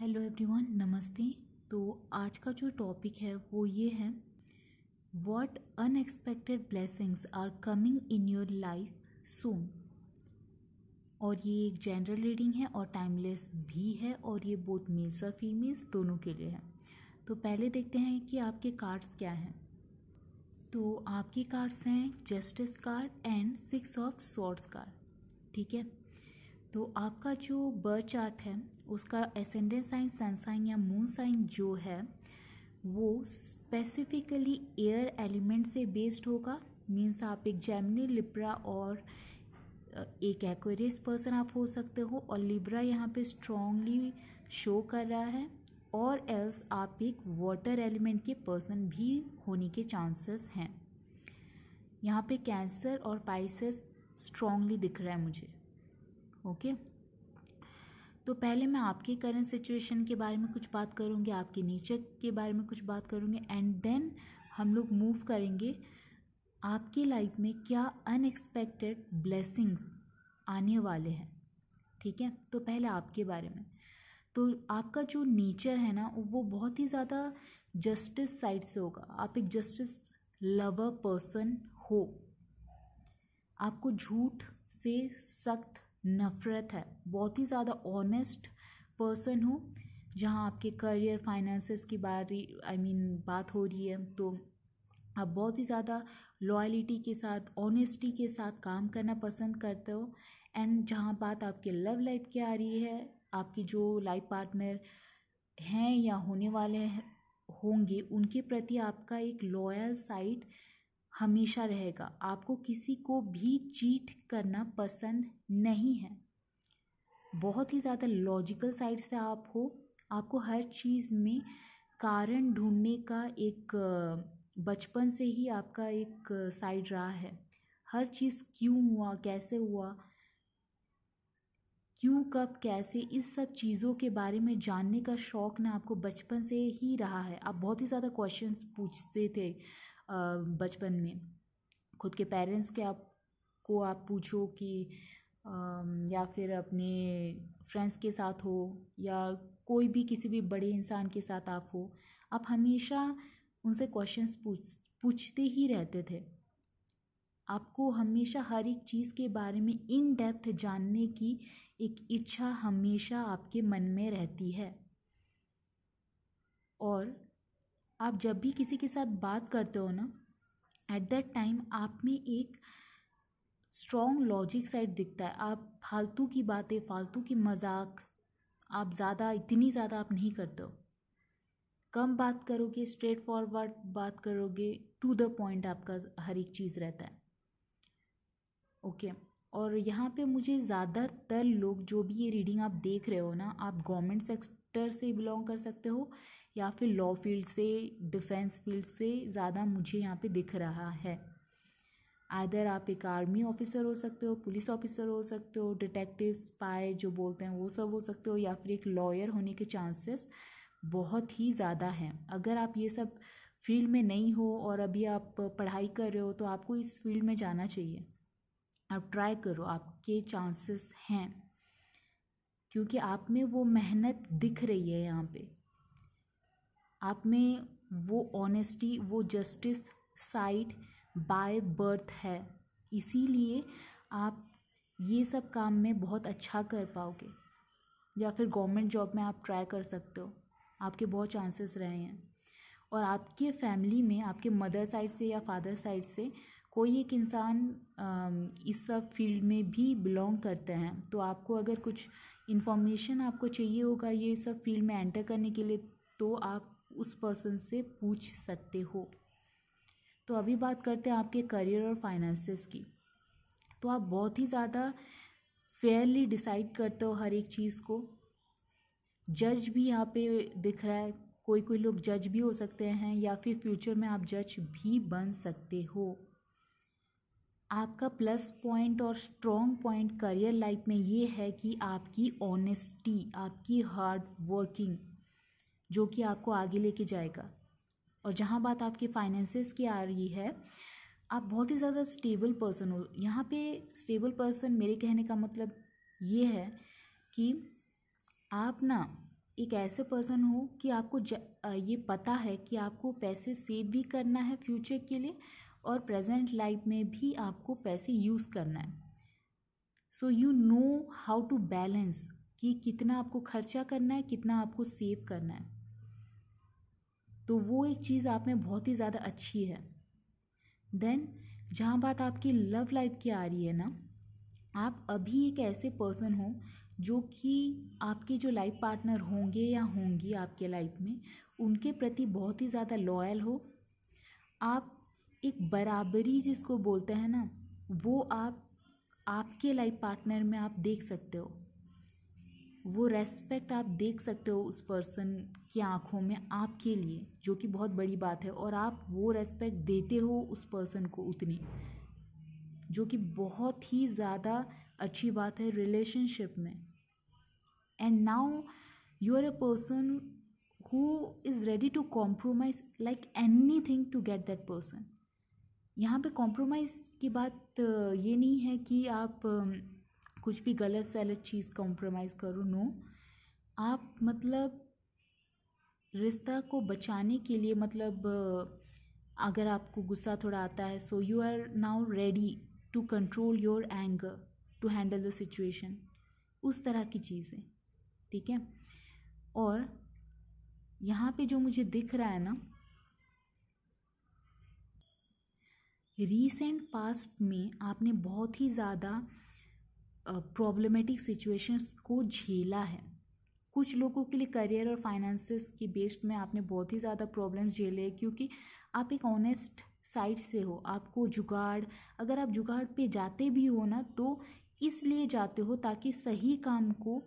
Hello everyone नमस्ते तो आज का जो टॉपिक है वो ये है what unexpected blessings are coming in your life soon और ये एक जनरल रीडिंग है और टाइमलेस भी है और ये बोथ मेल्स और फीमेल्स दोनों के लिए है तो पहले देखते हैं कि आपके कार्ड्स क्या हैं तो आपके कार्ड्स हैं justice card and six of swords card ठीक है तो आपका जो बर्थ चार्ट है उसका एसेंडेंट साइन सन साइन या मून साइन जो है वो स्पेसिफिकली एयर एलिमेंट से बेस्ड होगा मीन्स आप एक जैमनी लिब्रा और एक एक्वेरियस पर्सन आप हो सकते हो और लिब्रा यहाँ पे स्ट्रॉन्गली शो कर रहा है और एल्स आप एक वाटर एलिमेंट के पर्सन भी होने के चांसेस हैं यहाँ पे कैंसर और पाइसेस स्ट्रॉन्गली दिख रहा है मुझे ओके तो पहले मैं आपकी करंट सिचुएशन के बारे में कुछ बात करूँगी आपके नेचर के बारे में कुछ बात करूँगी एंड देन हम लोग मूव करेंगे आपकी लाइफ में क्या अनएक्सपेक्टेड ब्लेसिंग्स आने वाले हैं ठीक है तो पहले आपके बारे में तो आपका जो नेचर है ना वो बहुत ही ज़्यादा जस्टिस साइड से होगा आप एक जस्टिस लवर पर्सन हो आपको झूठ से सख्त नफ़रत है बहुत ही ज़्यादा ऑनेस्ट पर्सन हूँ जहाँ आपके करियर फाइनेंसेस की बारी आई I मीन mean, बात हो रही है तो आप बहुत ही ज़्यादा लॉयलिटी के साथ ऑनेस्टी के साथ काम करना पसंद करते हो एंड जहाँ बात आपके लव लाइफ की आ रही है आपकी जो लाइफ पार्टनर हैं या होने वाले होंगे उनके प्रति आपका एक लॉयल साइड हमेशा रहेगा आपको किसी को भी चीट करना पसंद नहीं है बहुत ही ज़्यादा लॉजिकल साइड से आप हो आपको हर चीज़ में कारण ढूंढने का एक बचपन से ही आपका एक साइड रहा है हर चीज़ क्यों हुआ कैसे हुआ क्यों कब कैसे इस सब चीज़ों के बारे में जानने का शौक़ ना आपको बचपन से ही रहा है आप बहुत ही ज़्यादा क्वेश्चंस पूछते थे बचपन में खुद के पेरेंट्स के आप को आप पूछो कि या फिर अपने फ्रेंड्स के साथ हो या कोई भी किसी भी बड़े इंसान के साथ आप हो आप हमेशा उनसे क्वेश्चंस पूछ पूछते ही रहते थे आपको हमेशा हर एक चीज़ के बारे में इन डेप्थ जानने की एक इच्छा हमेशा आपके मन में रहती है और आप जब भी किसी के साथ बात करते हो ना एट दैट टाइम आप में एक स्ट्रॉन्ग लॉजिक साइड दिखता है आप फालतू की बातें फालतू की मजाक आप ज़्यादा इतनी ज़्यादा आप नहीं करते हो कम बात करोगे स्ट्रेट फॉरवर्ड बात करोगे टू द पॉइंट आपका हर एक चीज़ रहता है ओके okay. और यहाँ पे मुझे ज़्यादातर लोग जो भी ये रीडिंग आप देख रहे हो ना आप गवर्नमेंट सेक्टर से बिलोंग कर सकते हो या फिर लॉ फील्ड से डिफेंस फील्ड से ज़्यादा मुझे यहाँ पे दिख रहा है आदर आप एक आर्मी ऑफिसर हो सकते हो पुलिस ऑफिसर हो सकते हो डिटेक्टिव स्पाई जो बोलते हैं वो सब हो सकते हो या फिर एक लॉयर होने के चांसेस बहुत ही ज़्यादा हैं अगर आप ये सब फील्ड में नहीं हो और अभी आप पढ़ाई कर रहे हो तो आपको इस फील्ड में जाना चाहिए आप ट्राई करो आपके चांसेस हैं क्योंकि आप में वो मेहनत दिख रही है यहाँ पे आप में वो ऑनेस्टी वो जस्टिस साइड बाय बर्थ है इसीलिए आप ये सब काम में बहुत अच्छा कर पाओगे या फिर गवर्नमेंट जॉब में आप ट्राई कर सकते हो आपके बहुत चांसेस रहे हैं और आपके फैमिली में आपके मदर साइड से या फादर साइड से कोई एक इंसान इस सब फील्ड में भी बिलोंग करते हैं तो आपको अगर कुछ इन्फॉर्मेशन आपको चाहिए होगा ये सब फील्ड में एंटर करने के लिए तो आप उस पर्सन से पूछ सकते हो तो अभी बात करते हैं आपके करियर और फाइनेंसेस की तो आप बहुत ही ज़्यादा फेयरली डिसाइड करते हो हर एक चीज़ को जज भी यहाँ पे दिख रहा है कोई कोई लोग जज भी हो सकते हैं या फिर फ्यूचर में आप जज भी बन सकते हो आपका प्लस पॉइंट और स्ट्रॉन्ग पॉइंट करियर लाइफ में ये है कि आपकी ऑनेस्टी आपकी हार्ड वर्किंग जो कि आपको आगे लेके जाएगा और जहाँ बात आपके फाइनेंसेस की आ रही है आप बहुत ही ज़्यादा स्टेबल पर्सन हो यहाँ पे स्टेबल पर्सन मेरे कहने का मतलब ये है कि आप ना एक ऐसे पर्सन हो कि आपको ये पता है कि आपको पैसे सेव भी करना है फ्यूचर के लिए और प्रेजेंट लाइफ में भी आपको पैसे यूज़ करना है so you know how to balance कि कितना आपको खर्चा करना है कितना आपको सेव करना है तो वो एक चीज़ आप में बहुत ही ज़्यादा अच्छी है देन जहाँ बात आपकी लव लाइफ की आ रही है ना आप अभी एक ऐसे पर्सन हो जो कि आपके जो लाइफ पार्टनर होंगे या होंगी आपके लाइफ में उनके प्रति बहुत ही ज़्यादा लॉयल हो आप एक बराबरी जिसको बोलते हैं ना वो आप आपके लाइफ पार्टनर में आप देख सकते हो वो रेस्पेक्ट आप देख सकते हो उस पर्सन की आंखों में आपके लिए जो कि बहुत बड़ी बात है और आप वो रेस्पेक्ट देते हो उस पर्सन को उतनी जो कि बहुत ही ज़्यादा अच्छी बात है रिलेशनशिप में and now you are a person who is ready to compromise like anything to get that person यहाँ पे कॉम्प्रोमाइज़ की बात ये नहीं है कि आप कुछ भी गलत सलत चीज़ कॉम्प्रोमाइज़ करो नो आप मतलब रिश्ता को बचाने के लिए मतलब अगर आपको गुस्सा थोड़ा आता है so you are now ready to control your anger to handle the situation उस तरह की चीज़ें ठीक है और यहाँ पे जो मुझे दिख रहा है ना रीसेंट पास्ट में आपने बहुत ही ज़्यादा प्रॉब्लमेटिक सिचुएशंस को झेला है कुछ लोगों के लिए करियर और फाइनेंसेस के बेस्ड में आपने बहुत ही ज़्यादा प्रॉब्लम्स झेले हैं क्योंकि आप एक ऑनेस्ट साइड से हो आपको जुगाड़ अगर आप जुगाड़ पे जाते भी हो ना तो इसलिए जाते हो ताकि सही काम को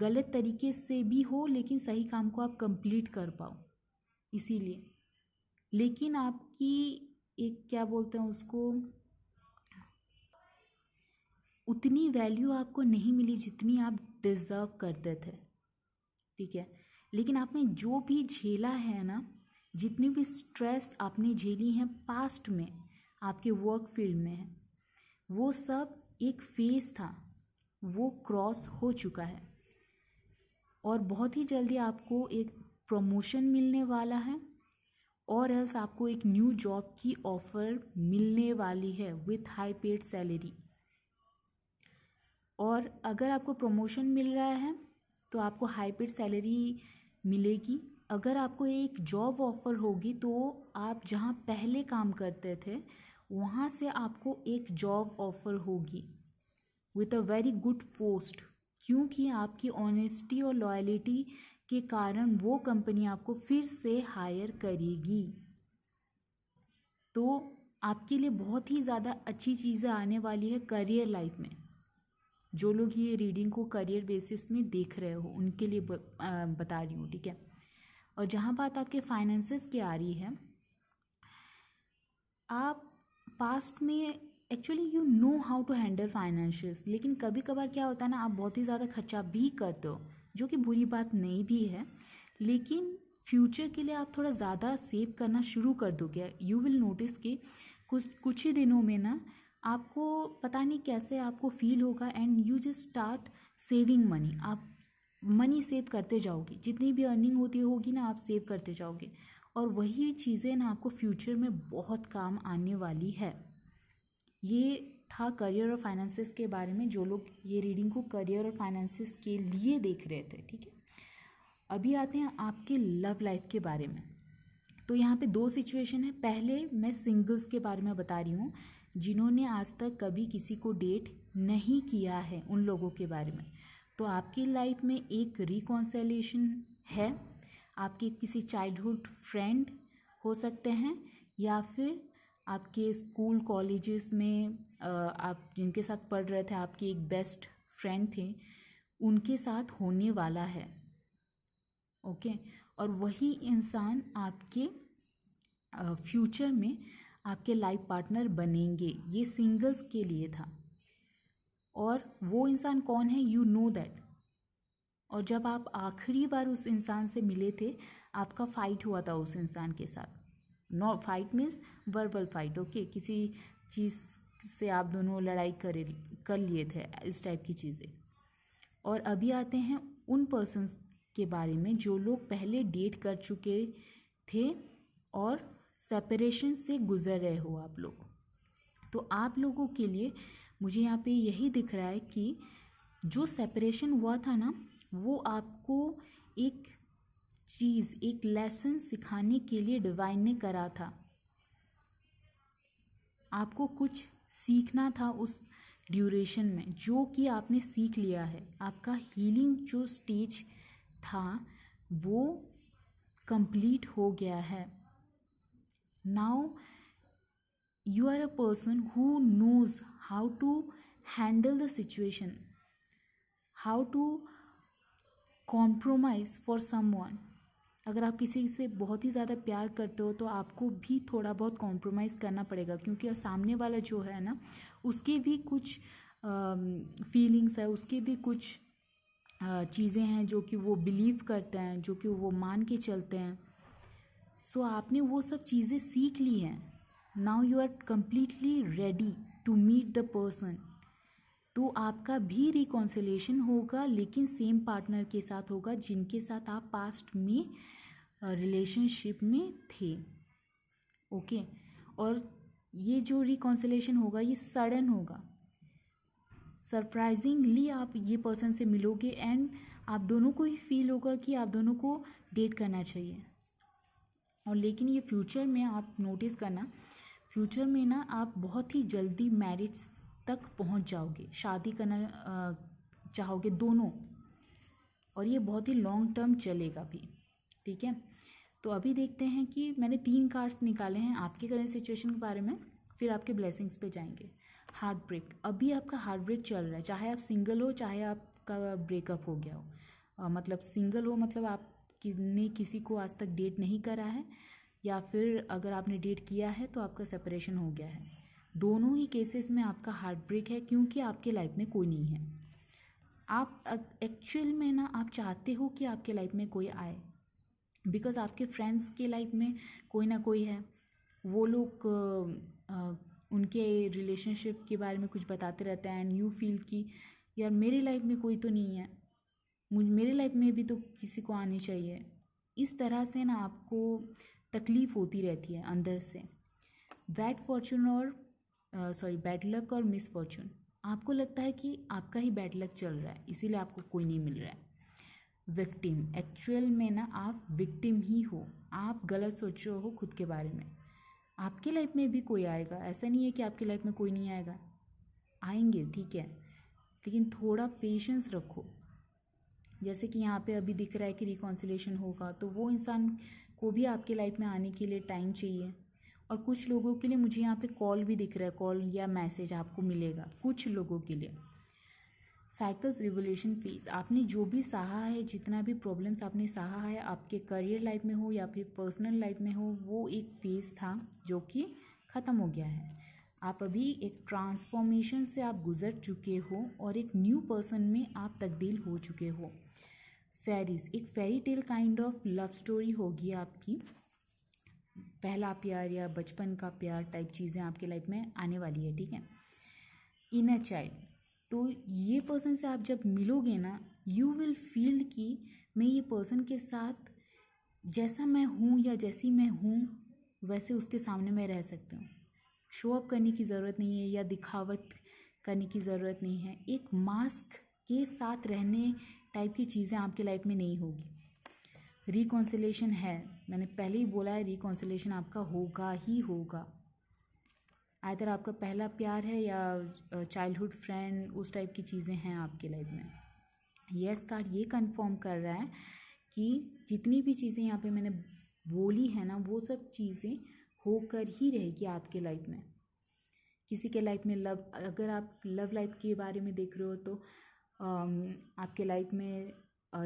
गलत तरीके से भी हो लेकिन सही काम को आप कंप्लीट कर पाओ इसीलिए लेकिन आपकी एक क्या बोलते हैं उसको उतनी वैल्यू आपको नहीं मिली जितनी आप डिज़र्व करते थे ठीक है लेकिन आपने जो भी झेला है ना जितनी भी स्ट्रेस आपने झेली है पास्ट में आपके वर्क फील्ड में है वो सब एक फेज़ था वो क्रॉस हो चुका है और बहुत ही जल्दी आपको एक प्रमोशन मिलने वाला है और एस आपको एक न्यू जॉब की ऑफ़र मिलने वाली है विथ हाई पेड सैलरी और अगर आपको प्रमोशन मिल रहा है तो आपको हाई पेड सैलरी मिलेगी अगर आपको एक जॉब ऑफर होगी तो आप जहाँ पहले काम करते थे वहाँ से आपको एक जॉब ऑफर होगी with a very good post क्योंकि आपकी ऑनेस्टी और लॉयलिटी के कारण वो कंपनी आपको फिर से हायर करेगी तो आपके लिए बहुत ही ज़्यादा अच्छी चीज़ें आने वाली है करियर लाइफ में जो लोग ये रीडिंग को करियर बेसिस में देख रहे हो उनके लिए बता रही हूँ ठीक है और जहाँ बात आपके फाइनेंसेस की आ रही है आप पास्ट में actually you know how to handle financials लेकिन कभी कभार क्या होता है ना आप बहुत ही ज़्यादा खर्चा भी करते हो जो कि बुरी बात नहीं भी है लेकिन फ्यूचर के लिए आप थोड़ा ज़्यादा सेव करना शुरू कर दोगे यू विल नोटिस कि कुछ कुछ ही दिनों में ना आपको पता नहीं कैसे आपको फील होगा and you just start saving money आप मनी सेव करते जाओगे जितनी भी अर्निंग होती होगी ना आप सेव करते जाओगे और वही चीज़ें ना आपको फ्यूचर में बहुत काम आने वाली है ये था करियर और फाइनेंसिस के बारे में जो लोग ये रीडिंग को करियर और फाइनेंसिस के लिए देख रहे थे ठीक है अभी आते हैं आपके लव लाइफ के बारे में तो यहाँ पे दो सिचुएशन है पहले मैं सिंगल्स के बारे में बता रही हूँ जिन्होंने आज तक कभी किसी को डेट नहीं किया है उन लोगों के बारे में तो आपकी लाइफ में एक रिकॉन्सलेशन है आपके किसी चाइल्डहुड फ्रेंड हो सकते हैं या फिर आपके स्कूल कॉलेजेस में आप जिनके साथ पढ़ रहे थे आपके एक बेस्ट फ्रेंड थे उनके साथ होने वाला है ओके और वही इंसान आपके फ्यूचर में आपके लाइफ पार्टनर बनेंगे ये सिंगल्स के लिए था और वो इंसान कौन है यू नो दैट और जब आप आखिरी बार उस इंसान से मिले थे आपका फाइट हुआ था उस इंसान के साथ no fight means verbal fight okay किसी चीज़ से आप दोनों लड़ाई कर कर लिए थे इस टाइप की चीज़ें और अभी आते हैं उन पर्सन के बारे में जो लोग पहले डेट कर चुके थे और सेपरेशन से गुज़र रहे हो आप लोग तो आप लोगों के लिए मुझे यहाँ पे यही दिख रहा है कि जो सेपरेशन हुआ था ना वो आपको एक चीज़ एक लेसन सिखाने के लिए डिवाइन ने करा था आपको कुछ सीखना था उस ड्यूरेशन में जो कि आपने सीख लिया है आपका हीलिंग जो स्टेज था वो कंप्लीट हो गया है now you are a person who knows how to handle the situation how to compromise for someone अगर आप किसी से बहुत ही ज़्यादा प्यार करते हो तो आपको भी थोड़ा बहुत कॉम्प्रोमाइज़ करना पड़ेगा क्योंकि सामने वाला जो है ना उसके भी कुछ फीलिंग्स uh, है उसके भी कुछ uh, चीज़ें हैं जो कि वो बिलीव करते हैं जो कि वो मान के चलते हैं सो so, आपने वो सब चीज़ें सीख ली हैं now you are completely ready to meet the person तो आपका भी रिकॉन्सिलेशन होगा लेकिन सेम पार्टनर के साथ होगा जिनके साथ आप पास्ट में रिलेशनशिप में थे ओके okay? और ये जो रिकॉन्सिलेशन होगा ये सडन होगा सरप्राइजिंगली आप ये पर्सन से मिलोगे एंड आप दोनों को ही फील होगा कि आप दोनों को डेट करना चाहिए और लेकिन ये फ्यूचर में आप नोटिस करना फ्यूचर में ना आप बहुत ही जल्दी मैरिज तक पहुंच जाओगे शादी करना चाहोगे दोनों और ये बहुत ही लॉन्ग टर्म चलेगा भी ठीक है तो अभी देखते हैं कि मैंने तीन कार्ड्स निकाले हैं आपके करेंट सिचुएशन के बारे में फिर आपके ब्लेसिंग्स पे जाएंगे हार्ट ब्रेक अभी आपका हार्ट ब्रेक चल रहा है चाहे आप सिंगल हो चाहे आपका ब्रेकअप हो गया हो आ, मतलब सिंगल हो मतलब आप कि ने किसी को आज तक डेट नहीं करा है या फिर अगर आपने डेट किया है तो आपका सेपरेशन हो गया है दोनों ही केसेस में आपका हार्ट ब्रेक है क्योंकि आपके लाइफ में कोई नहीं है आप एक्चुअल में ना आप चाहते हो कि आपके लाइफ में कोई आए बिकॉज आपके फ्रेंड्स के लाइफ में कोई ना कोई है वो लोग उनके रिलेशनशिप के बारे में कुछ बताते रहते हैं एंड यू फील कि यार मेरी लाइफ में कोई तो नहीं है मुझ मेरे लाइफ में भी तो किसी को आनी चाहिए इस तरह से ना आपको तकलीफ़ होती रहती है अंदर से बैड फॉर्चून और सॉरी बैड लक और मिस फॉर्चून आपको लगता है कि आपका ही बैड लक चल रहा है इसीलिए आपको कोई नहीं मिल रहा है विक्टिम एक्चुअल में ना आप विक्टिम ही हो आप गलत सोच रहे हो खुद के बारे में आपकी लाइफ में भी कोई आएगा ऐसा नहीं है कि आपकी लाइफ में कोई नहीं आएगा आएंगे ठीक है लेकिन थोड़ा पेशेंस रखो जैसे कि यहाँ पे अभी दिख रहा है कि रिकॉन्सिलेशन होगा तो वो इंसान को भी आपके लाइफ में आने के लिए टाइम चाहिए और कुछ लोगों के लिए मुझे यहाँ पे कॉल भी दिख रहा है कॉल या मैसेज आपको मिलेगा कुछ लोगों के लिए साइकिल्स रिवोल्यूशन फेज आपने जो भी सहा है जितना भी प्रॉब्लम्स आपने सहा है आपके करियर लाइफ में हो या फिर पर्सनल लाइफ में हो वो एक फेज़ था जो कि ख़त्म हो गया है आप अभी एक ट्रांसफॉर्मेशन से आप गुजर चुके हो और एक न्यू पर्सन में आप तब्दील हो चुके हो फेरीज एक fairy tale kind of love story होगी आपकी पहला प्यार या बचपन का प्यार टाइप चीज़ें आपकी लाइफ में आने वाली है ठीक है इन अ चाइल्ड तो ये पर्सन से आप जब मिलोगे ना यू विल फील कि मैं ये पर्सन के साथ जैसा मैं हूँ या जैसी मैं हूँ वैसे उसके सामने मैं रह सकती हूँ शो अप करने की ज़रूरत नहीं है या दिखावट करने की ज़रूरत नहीं है एक मास्क के साथ रहने टाइप की चीज़ें आपकी लाइफ में नहीं होगी रिकॉन्सिलेशन है मैंने पहले ही बोला है रिकॉन्सिलेशन आपका होगा ही होगा आयतर आपका पहला प्यार है या चाइल्डहुड फ्रेंड उस टाइप की चीज़ें हैं आपकी लाइफ में यस कार्ड ये कंफर्म कर रहा है कि जितनी भी चीज़ें यहाँ पे मैंने बोली है ना वो सब चीज़ें होकर ही रहेगी आपके लाइफ में किसी के लाइफ में लव अगर आप लव लाइफ के बारे में देख रहे हो तो आपके लाइफ में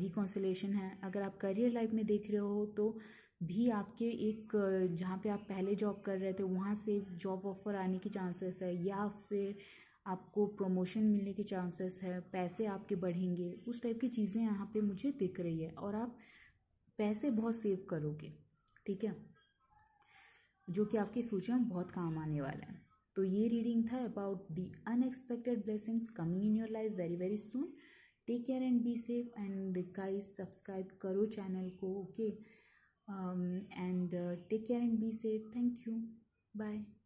रिकॉन्सलेशन है अगर आप करियर लाइफ में देख रहे हो तो भी आपके एक जहाँ पे आप पहले जॉब कर रहे थे वहाँ से जॉब ऑफर आने की चांसेस है या फिर आपको प्रमोशन मिलने के चांसेस है पैसे आपके बढ़ेंगे उस टाइप की चीज़ें यहाँ पे मुझे दिख रही है और आप पैसे बहुत सेव करोगे ठीक है जो कि आपके फ्यूचर में बहुत काम आने वाला है तो ये रीडिंग था about the unexpected blessings coming in your life very very soon take care and be safe and guys subscribe करो चैनल को okay and take care and be safe thank you bye